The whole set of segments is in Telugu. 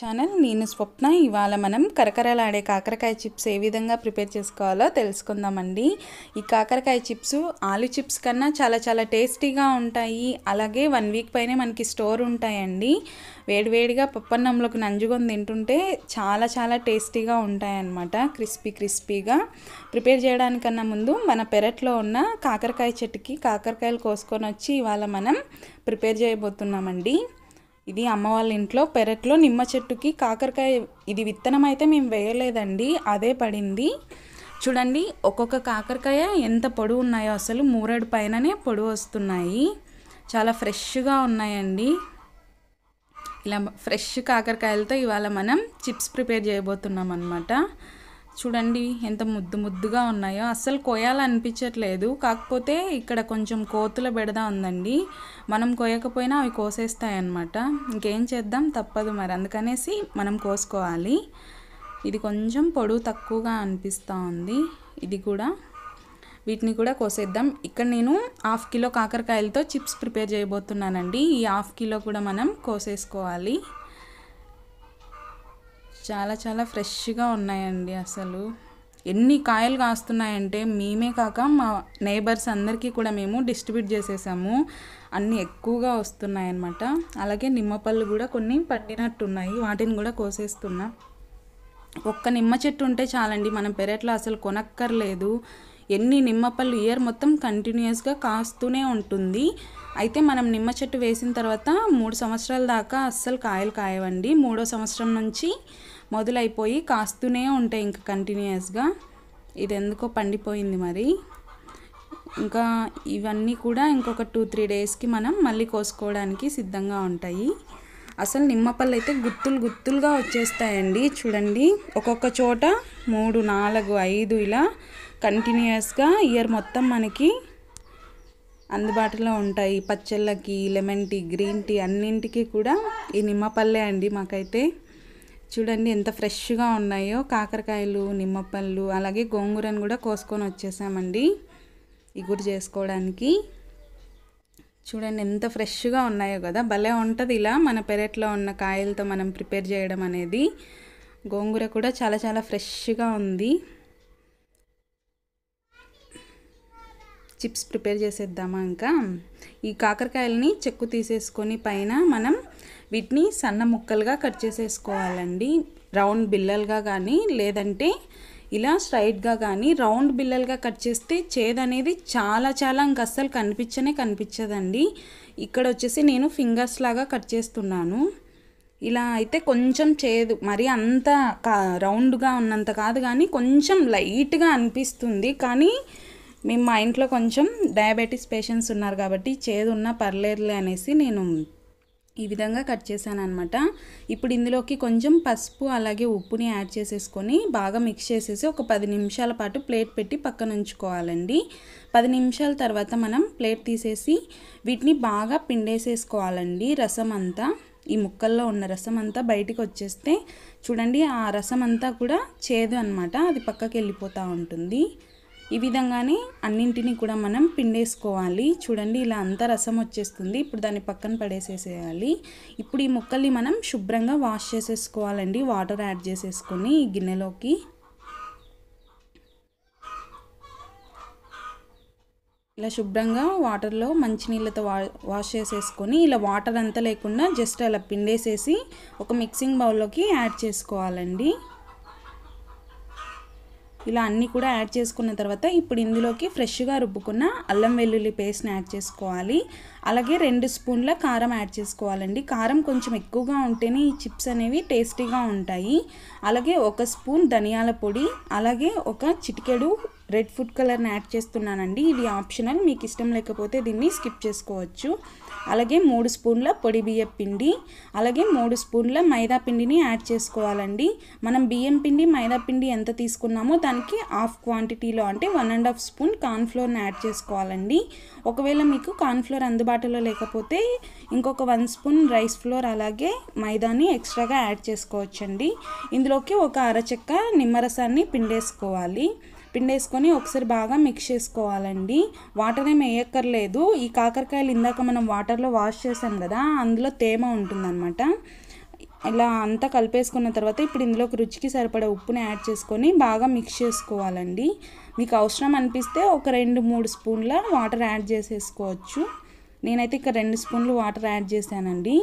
ఛానల్ నేను స్వప్న ఇవాళ మనం కరకరలాడే కాకరకాయ చిప్స్ ఏ విధంగా ప్రిపేర్ చేసుకోవాలో తెలుసుకుందామండి ఈ కాకరకాయ చిప్స్ ఆలు చిప్స్ కన్నా చాలా చాలా టేస్టీగా ఉంటాయి అలాగే వన్ వీక్ పైనే మనకి స్టోర్ ఉంటాయండి వేడివేడిగా పప్పన్నంలోకి నంజుగొని తింటుంటే చాలా చాలా టేస్టీగా ఉంటాయన్నమాట క్రిస్పీ క్రిస్పీగా ప్రిపేర్ చేయడానికన్నా ముందు మన పెరట్లో ఉన్న కాకరకాయ చెట్టుకి కాకరకాయలు కోసుకొని వచ్చి ఇవాళ మనం ప్రిపేర్ చేయబోతున్నామండి ఇది అమ్మ వాళ్ళ ఇంట్లో పెరట్లో నిమ్మ చెట్టుకి కాకరకాయ ఇది విత్తనం అయితే మేము వేయలేదండి అదే పడింది చూడండి ఒక్కొక్క కాకరకాయ ఎంత పొడవు ఉన్నాయో అసలు మూరడు పైననే పొడవు వస్తున్నాయి చాలా ఫ్రెష్గా ఉన్నాయండి ఇలా ఫ్రెష్ కాకరకాయలతో ఇవాళ మనం చిప్స్ ప్రిపేర్ చేయబోతున్నాం అనమాట చూడండి ఎంత ముద్దు ముద్దుగా ఉన్నాయో అస్సలు కొయ్యాలనిపించట్లేదు కాకపోతే ఇక్కడ కొంచెం కోతుల బెడద ఉందండి మనం కొయ్యకపోయినా అవి కోసేస్తాయన్నమాట ఇంకేం చేద్దాం తప్పదు మరి అందుకనేసి మనం కోసుకోవాలి ఇది కొంచెం పొడవు తక్కువగా అనిపిస్తూ ఉంది ఇది కూడా వీటిని కూడా కోసేద్దాం ఇక్కడ నేను హాఫ్ కిలో కాకరకాయలతో చిప్స్ ప్రిపేర్ చేయబోతున్నానండి ఈ హాఫ్ కిలో కూడా మనం కోసేసుకోవాలి చాలా చాలా ఫ్రెష్గా ఉన్నాయండి అసలు ఎన్ని కాయలు కాస్తున్నాయంటే మేమే కాక మా నైబర్స్ అందరికీ కూడా మేము డిస్ట్రిబ్యూట్ చేసేసాము అన్నీ ఎక్కువగా వస్తున్నాయన్నమాట అలాగే నిమ్మపళ్ళు కూడా కొన్ని పండినట్టున్నాయి వాటిని కూడా కోసేస్తున్నా ఒక్క నిమ్మ చెట్టు ఉంటే చాలండి మనం పెరట్లో అసలు కొనక్కర్లేదు ఎన్ని నిమ్మపళ్ళు ఇయర్ మొత్తం కంటిన్యూస్గా కాస్తూనే ఉంటుంది అయితే మనం నిమ్మ చెట్టు వేసిన తర్వాత మూడు సంవత్సరాల దాకా అస్సలు కాయలు కాయవండి మూడో సంవత్సరం నుంచి మొదలైపోయి కాస్తూనే ఉంటాయి ఇంకా కంటిన్యూస్గా ఇది ఎందుకో పండిపోయింది మరి ఇంకా ఇవన్నీ కూడా ఇంకొక టూ త్రీ డేస్కి మనం మళ్ళీ కోసుకోవడానికి సిద్ధంగా ఉంటాయి అసలు నిమ్మపళ్ళు అయితే గుత్తులు గుత్తులుగా వచ్చేస్తాయండి చూడండి ఒక్కొక్క చోట మూడు నాలుగు ఐదు ఇలా కంటిన్యూస్గా ఇయర్ మొత్తం మనకి అందుబాటులో ఉంటాయి పచ్చళ్ళకి లెమన్ టీ గ్రీన్ టీ అన్నింటికి కూడా ఈ నిమ్మపల్లే అండి మాకైతే చూడండి ఎంత ఫ్రెష్గా ఉన్నాయో కాకరకాయలు నిమ్మపళ్ళు అలాగే గోంగూరను కూడా కోసుకొని వచ్చేసామండి ఇగురు చేసుకోవడానికి చూడండి ఎంత ఫ్రెష్గా ఉన్నాయో కదా భలే ఉంటుంది ఇలా మన పెరట్లో ఉన్న కాయలతో మనం ప్రిపేర్ చేయడం అనేది గోంగూర కూడా చాలా చాలా ఫ్రెష్గా ఉంది చిప్స్ ప్రిపేర్ చేసేద్దామా ఇంకా ఈ కాకరకాయలని చెక్కు తీసేసుకొని పైన మనం వీటిని సన్న ముక్కలుగా కట్ చేసేసుకోవాలండి రౌండ్ బిల్లలుగా కానీ లేదంటే ఇలా స్ట్రైట్గా కానీ రౌండ్ బిల్లలుగా కట్ చేస్తే చేదు అనేది చాలా చాలా ఇంక అస్సలు కనిపించనే కనిపించదండి ఇక్కడ వచ్చేసి నేను ఫింగర్స్ లాగా కట్ చేస్తున్నాను ఇలా అయితే కొంచెం చేదు మరి అంత రౌండ్గా ఉన్నంత కాదు కానీ కొంచెం లైట్గా అనిపిస్తుంది కానీ మేము మా ఇంట్లో కొంచెం డయాబెటీస్ పేషెంట్స్ ఉన్నారు కాబట్టి చేదు ఉన్నా పర్లేదులే అనేసి నేను ఈ విధంగా కట్ చేశాను అనమాట ఇప్పుడు ఇందులోకి కొంచెం పసుపు అలాగే ఉప్పుని యాడ్ చేసేసుకొని బాగా మిక్స్ చేసేసి ఒక పది నిమిషాల పాటు ప్లేట్ పెట్టి పక్కన ఉంచుకోవాలండి పది నిమిషాల తర్వాత మనం ప్లేట్ తీసేసి వీటిని బాగా పిండేసేసుకోవాలండి రసం అంతా ఈ ముక్కల్లో ఉన్న రసం అంతా బయటికి వచ్చేస్తే చూడండి ఆ రసం అంతా కూడా చేదు అనమాట అది పక్కకి వెళ్ళిపోతూ ఉంటుంది ఈ విధంగానే అన్నింటినీ కూడా మనం పిండేసుకోవాలి చూడండి ఇలా అంతా రసం వచ్చేస్తుంది ఇప్పుడు దాన్ని పక్కన పడేసేసేయాలి ఇప్పుడు ఈ ముక్కల్ని మనం శుభ్రంగా వాష్ చేసేసుకోవాలండి వాటర్ యాడ్ చేసేసుకొని ఈ గిన్నెలోకి ఇలా శుభ్రంగా వాటర్లో మంచినీళ్ళతో వా వాష్ చేసేసుకొని ఇలా వాటర్ అంతా లేకుండా జస్ట్ అలా పిండేసేసి ఒక మిక్సింగ్ బౌల్లోకి యాడ్ చేసుకోవాలండి ఇలా అన్నీ కూడా యాడ్ చేసుకున్న తర్వాత ఇప్పుడు ఇందులోకి ఫ్రెష్గా రుబ్బుకున్న అల్లం వెల్లుల్లి పేస్ట్ని యాడ్ చేసుకోవాలి అలాగే రెండు స్పూన్ల కారం యాడ్ చేసుకోవాలండి కారం కొంచెం ఎక్కువగా ఉంటేనే ఈ చిప్స్ అనేవి టేస్టీగా ఉంటాయి అలాగే ఒక స్పూన్ ధనియాల పొడి అలాగే ఒక చిటికెడు రెడ్ ఫుడ్ కలర్ని యాడ్ చేస్తున్నానండి ఇది ఆప్షనల్ మీకు ఇష్టం లేకపోతే దీన్ని స్కిప్ చేసుకోవచ్చు అలాగే మూడు స్పూన్ల పొడి బియ్యం పిండి అలాగే మూడు స్పూన్ల మైదా పిండిని యాడ్ చేసుకోవాలండి మనం బియ్యం పిండి మైదా పిండి ఎంత తీసుకున్నామో దానికి హాఫ్ క్వాంటిటీలో అంటే వన్ అండ్ హాఫ్ స్పూన్ కార్న్ఫ్లోర్ని యాడ్ చేసుకోవాలండి ఒకవేళ మీకు కార్న్ఫ్లోర్ అందుబాటులో లేకపోతే ఇంకొక వన్ స్పూన్ రైస్ ఫ్లోర్ అలాగే మైదాని ఎక్స్ట్రాగా యాడ్ చేసుకోవచ్చండి ఇందులోకి ఒక అరచెక్క నిమ్మరసాన్ని పిండేసుకోవాలి పిండేసుకొని ఒకసారి బాగా మిక్స్ చేసుకోవాలండి వాటర్ ఏమి వేయక్కర్లేదు ఈ కాకరకాయలు ఇందాక మనం వాటర్లో వాష్ చేసాం కదా అందులో తేమ ఉంటుందన్నమాట ఇలా అంతా కలిపేసుకున్న తర్వాత ఇప్పుడు ఇందులోకి రుచికి సరిపడే ఉప్పుని యాడ్ చేసుకొని బాగా మిక్స్ చేసుకోవాలండి మీకు అవసరం అనిపిస్తే ఒక రెండు మూడు స్పూన్ల వాటర్ యాడ్ చేసేసుకోవచ్చు నేనైతే ఇక్కడ రెండు స్పూన్లు వాటర్ యాడ్ చేశానండి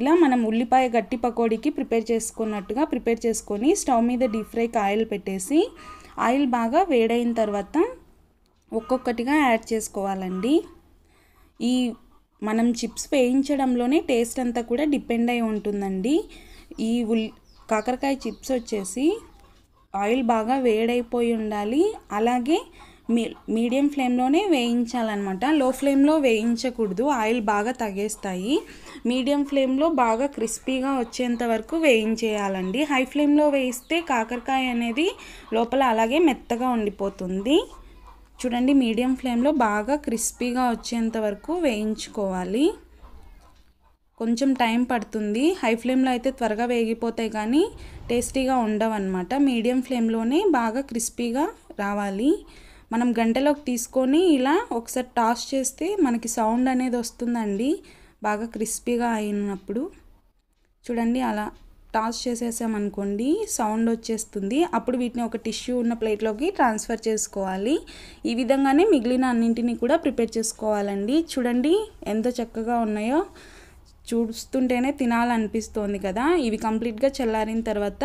ఇలా మనం ఉల్లిపాయ గట్టి పకోడీకి ప్రిపేర్ చేసుకున్నట్టుగా ప్రిపేర్ చేసుకొని స్టవ్ మీద డీప్ ఫ్రై కాయలు పెట్టేసి ఆయిల్ బాగా వేడైన తర్వాత ఒక్కొక్కటిగా యాడ్ చేసుకోవాలండి ఈ మనం చిప్స్ వేయించడంలోనే టేస్ట్ అంతా కూడా డిపెండ్ అయి ఉంటుందండి ఈ ఉల్ కాకరకాయ చిప్స్ వచ్చేసి ఆయిల్ బాగా వేడైపోయి ఉండాలి అలాగే మీడియం ఫ్లేమ్లోనే వేయించాలన్నమాట లో ఫ్లేమ్లో వేయించకూడదు ఆయిల్ బాగా తగేస్తాయి మీడియం ఫ్లేమ్లో బాగా క్రిస్పీగా వచ్చేంత వరకు వేయించేయాలండి హై ఫ్లేమ్లో వేయిస్తే కాకరకాయ అనేది లోపల అలాగే మెత్తగా ఉండిపోతుంది చూడండి మీడియం ఫ్లేమ్లో బాగా క్రిస్పీగా వచ్చేంత వరకు వేయించుకోవాలి కొంచెం టైం పడుతుంది హై ఫ్లేమ్లో అయితే త్వరగా వేగిపోతాయి కానీ టేస్టీగా ఉండవన్నమాట మీడియం ఫ్లేమ్లోనే బాగా క్రిస్పీగా రావాలి మనం గంటలోకి తీసుకొని ఇలా ఒకసారి టాస్ చేస్తే మనకి సౌండ్ అనేది వస్తుందండి బాగా క్రిస్పీగా అయినప్పుడు చూడండి అలా టాస్ చేసేసామనుకోండి సౌండ్ వచ్చేస్తుంది అప్పుడు వీటిని ఒక టిష్యూ ఉన్న ప్లేట్లోకి ట్రాన్స్ఫర్ చేసుకోవాలి ఈ విధంగానే మిగిలిన అన్నింటినీ కూడా ప్రిపేర్ చేసుకోవాలండి చూడండి ఎంత చక్కగా ఉన్నాయో చూస్తుంటేనే తినాలనిపిస్తోంది కదా ఇవి కంప్లీట్గా చల్లారిన తర్వాత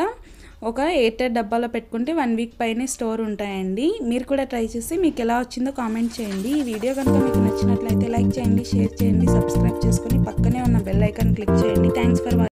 ఒక ఎయిర్టెడ్ డబ్బాలో పెట్టుకుంటే వన్ వీక్ పైనే స్టోర్ ఉంటాయండి మీరు కూడా ట్రై చేసి మీకు ఎలా వచ్చిందో కామెంట్ చేయండి ఈ వీడియో కనుక మీకు నచ్చినట్లయితే లైక్ చేయండి షేర్ చేయండి సబ్స్క్రైబ్ చేసుకొని పక్కనే ఉన్న బెల్ ఐకాన్ క్లిక్ చేయండి థ్యాంక్స్ ఫర్ వాచింగ్